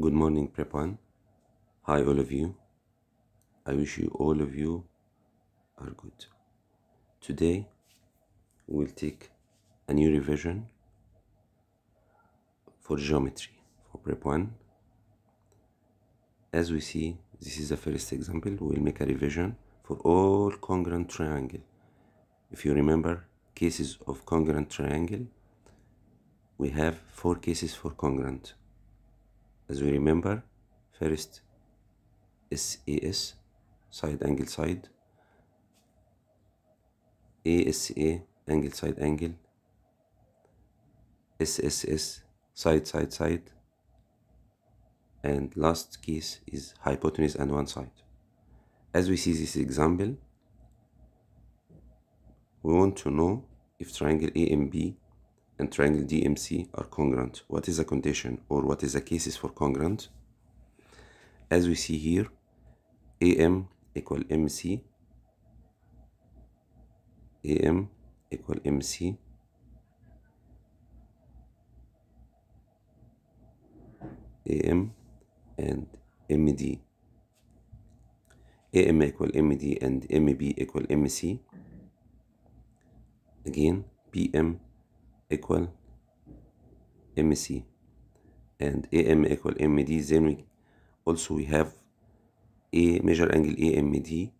Good morning, Prepan. Hi, all of you. I wish you all of you are good. Today, we'll take a new revision for geometry for Prep 1. As we see, this is the first example. We'll make a revision for all congruent triangle. If you remember, cases of congruent triangle, we have four cases for congruent as we remember first SAS side angle side ASA angle side angle SSS side side side and last case is hypotenuse and one side as we see this example we want to know if triangle AMB and triangle DMC are congruent. What is a condition or what is a cases for congruent? As we see here, AM equal MC, AM equal MC, AM and MD. AM equal MD and MB equal MC. Again, PM equal MC and AM equal MD then we also we have a measure angle AMD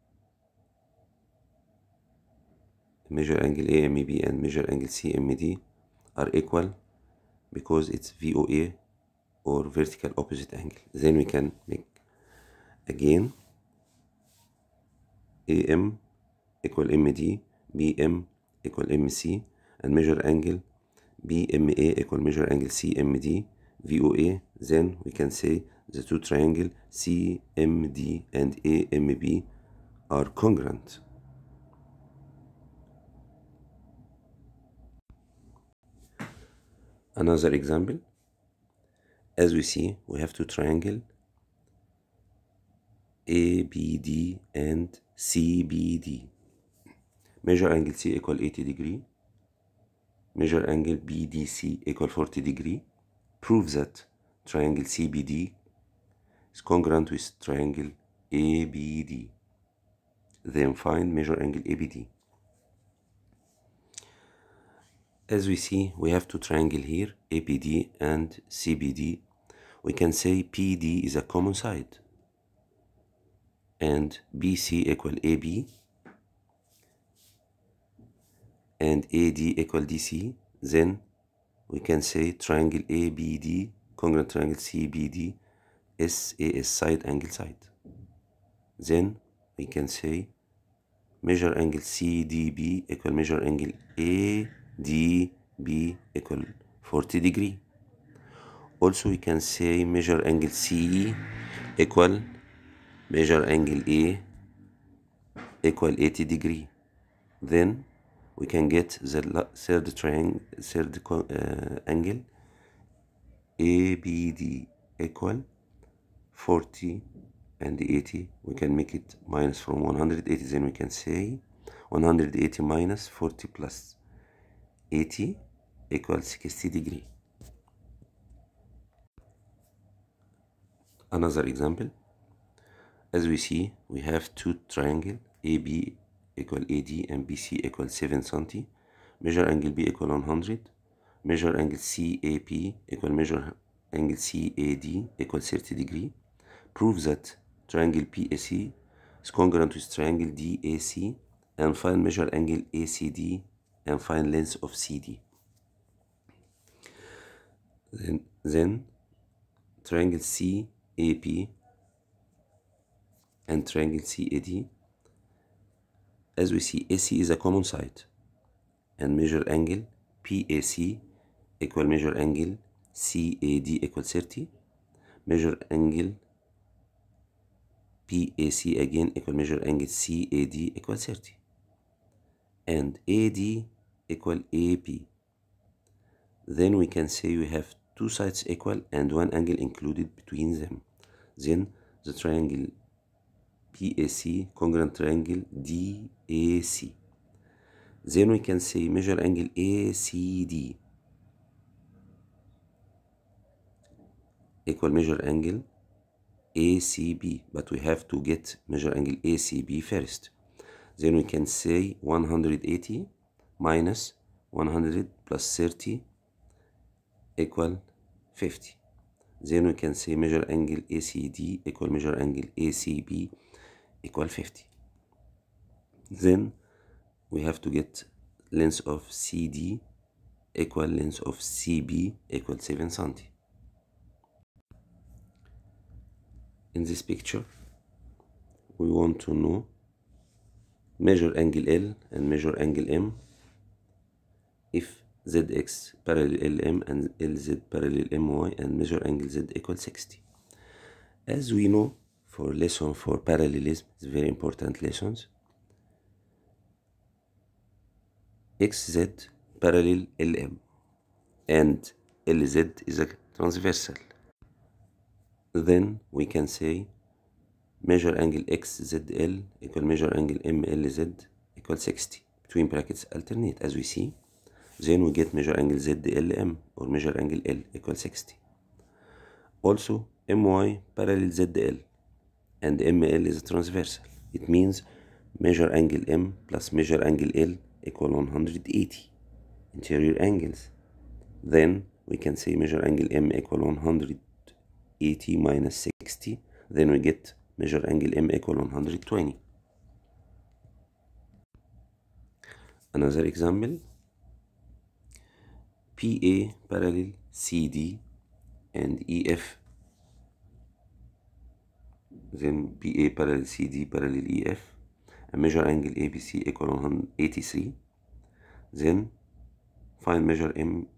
measure angle AMB and measure angle CMD are equal because it's VOA or vertical opposite angle then we can make again AM equal MD BM equal MC and measure angle BMA equal measure angle CMD VOA then we can say the two triangle CMD and AMB are congruent. Another example as we see we have two triangle ABD and CBD measure angle C equal 80 degree measure angle BDC equal 40 degree prove that triangle CBD is congruent with triangle ABD then find measure angle ABD as we see we have two triangle here APD and CBD we can say PD is a common side and BC equal AB and AD equal DC, then we can say triangle ABD, congruent triangle CBD, SAS side angle side. Then we can say measure angle CDB equal measure angle ADB equal 40 degree. Also we can say measure angle CE equal measure angle A equal 80 degree. Then we can get the third triangle third uh, angle ABD equal 40 and 80 we can make it minus from 180 then we can say 180 minus 40 plus 80 equals 60 degree another example as we see we have two triangle AB equal AD and BC equal 7 cm, measure angle B equal 100, measure angle CAP equal measure angle CAD equal 30 degree. Prove that triangle PAC is congruent with triangle DAC and find measure angle ACD and find length of CD. Then, then triangle CAP and triangle CAD as we see AC is a common side and measure angle PAC equal measure angle CAD equal 30 measure angle PAC again equal measure angle CAD equal 30 and AD equal AP then we can say we have two sides equal and one angle included between them then the triangle PAC, congruent triangle DAC. Then we can say measure angle ACD equal measure angle ACB. But we have to get measure angle ACB first. Then we can say 180 minus 100 plus 30 equal 50. Then we can say measure angle ACD equal measure angle ACB equal 50 then we have to get length of CD equal length of CB equal 7 cm in this picture we want to know measure angle L and measure angle M if ZX parallel LM and LZ parallel MY and measure angle Z equal 60 as we know for lesson for parallelism it's very important lessons xz parallel lm and lz is a transversal then we can say measure angle xzl equal measure angle mlz equal 60 between brackets alternate as we see then we get measure angle zlm or measure angle l equal 60 also my parallel zl and ML is transversal. It means measure angle M plus measure angle L equal 180 interior angles. Then we can say measure angle M equal 180 minus 60. Then we get measure angle M equal 120. Another example, PA parallel CD and EF then BA parallel CD parallel EF and measure angle ABC equal 183 then find measure M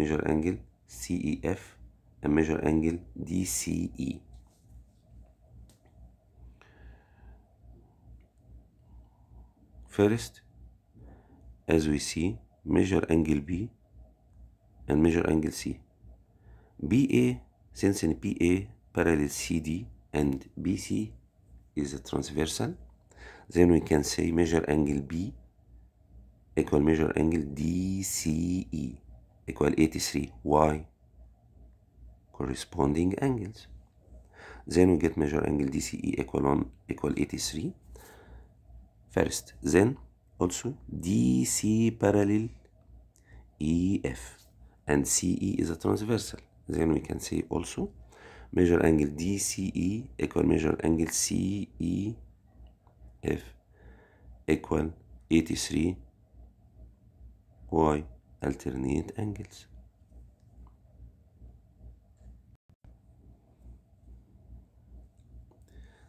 measure angle CEF and measure angle DCE first as we see measure angle B and measure angle C BA since in PA parallel CD and BC is a transversal then we can say measure angle B equal measure angle DCE equal 83 why corresponding angles then we get measure angle DCE equal on equal 83 first then also DC parallel EF and CE is a transversal then we can say also measure angle DCE equal measure angle CEF equal 83 Y alternate angles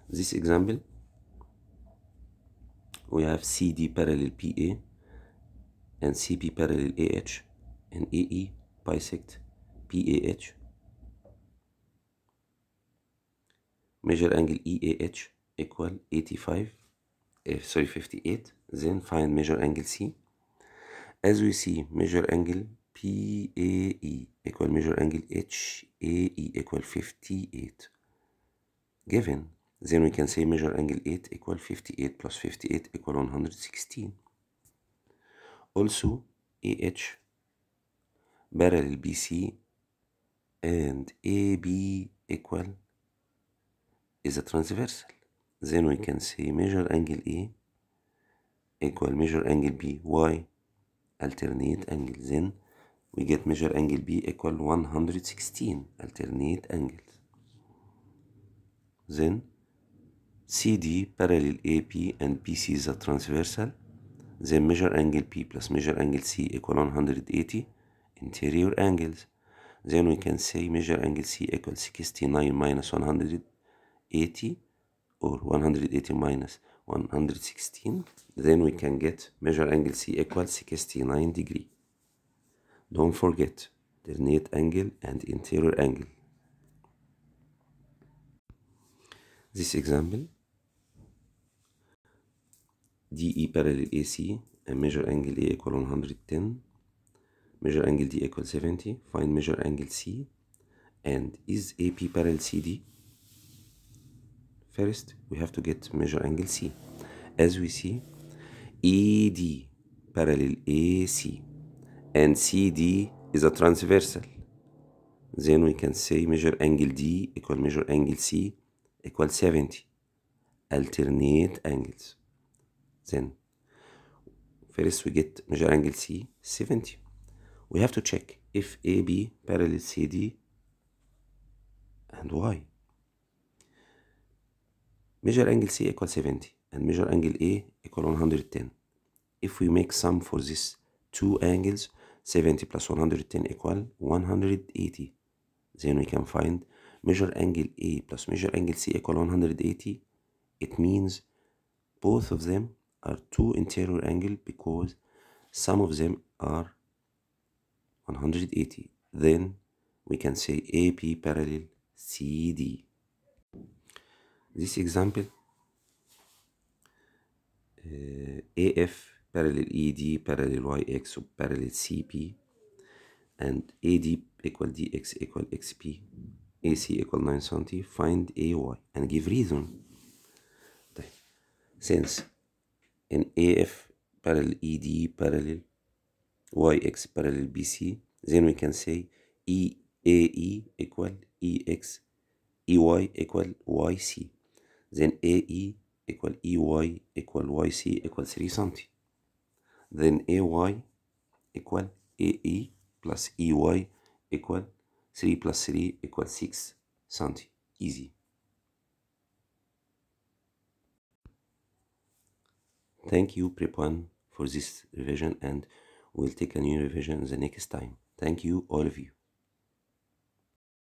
this example we have CD parallel PA and CP parallel AH and AE bisect PAH measure angle EAH equal 85 uh, eh, sorry 58 then find measure angle C as we see measure angle PAE equal measure angle HAE equal 58 given then we can say measure angle 8 equal 58 plus 58 equal 116 also AH parallel BC and AB equal is a transversal. Then we can say measure angle A equal measure angle B, Y alternate angle. Then we get measure angle B equal 116 alternate angles. Then CD parallel AP and BC is a transversal. Then measure angle P plus measure angle C equal 180 interior angles. Then we can say measure angle C equals 69 minus 100 80 or 180 minus 116 then we can get measure angle C equals 69 degree don't forget the net angle and interior angle this example DE parallel AC and measure angle A equal 110 measure angle D equal 70 find measure angle C and is AP parallel CD First, we have to get measure angle C. As we see, ED parallel AC and CD is a transversal. Then we can say measure angle D equal measure angle C equal 70. Alternate angles. Then first we get measure angle C 70. We have to check if AB parallel CD and why? measure angle C equal 70 and measure angle A equal 110 if we make sum for these two angles 70 plus 110 equal 180 then we can find measure angle A plus measure angle C equal 180 it means both of them are two interior angle because some of them are 180 then we can say AP parallel CD this example uh, AF parallel ED parallel YX so parallel CP and AD equal DX equal XP AC equal 9 cm find AY and give reason since in AF parallel ED parallel YX parallel BC then we can say EAE equal EX EY equal YC then AE equal EY equal YC equal 3 centi. Then AY equal AE plus EY equal 3 plus 3 equal 6 centi. Easy. Thank you, Prepon, for this revision and we'll take a new revision the next time. Thank you, all of you.